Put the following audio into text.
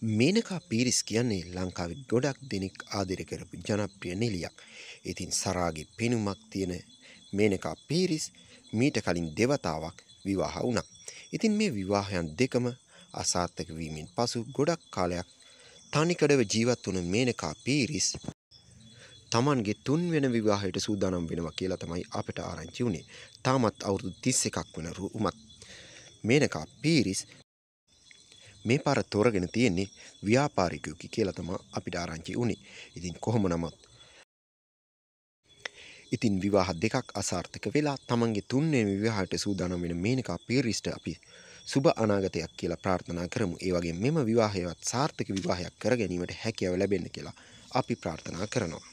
මේනකා පීරිස් කියන්නේ ලංකාවේ ගොඩක් දෙනෙක් ආදර කරපු ජනප්‍රිය නිලියක්. ඉතින් සරාගේ පෙනුමක් තියෙන මේනකා පීරිස් මීට කලින් දෙවතාවක් විවාහ වුණා. ඉතින් මේ විවාහයන් දෙකම අසාර්ථක වීමෙන් පසු ගොඩක් කාලයක් තනිකඩව ජීවත් වුණ මේනකා පීරිස් තමන්ගේ තුන්වෙන විවාහයට සූදානම් වෙනවා කියලා තමයි අපට ආරංචි වුණේ. තාමත් අවුරුදු 31ක් වෙන රුමත් මේනකා පීරිස් මේ පාර තෝරගෙන තියෙන්නේ ව්‍යාපාරිකයකි කියලා තමයි අපිට ආරංචි වුණේ. ඉතින් කොහොම නමුත් ඉතින් විවාහ දෙකක් අසාර්ථක වෙලා තමන්ගේ තුන්වෙනි විවාහයට සූදානම් වෙන මේනකා පීරිස්ට අපි සුබ අනාගතයක් කියලා ප්‍රාර්ථනා කරමු. ඒ වගේ මෙම විවාහයවත් සාර්ථක විවාහයක් කර ගැනීමට හැකියාව ලැබෙන්න කියලා අපි ප්‍රාර්ථනා කරනවා.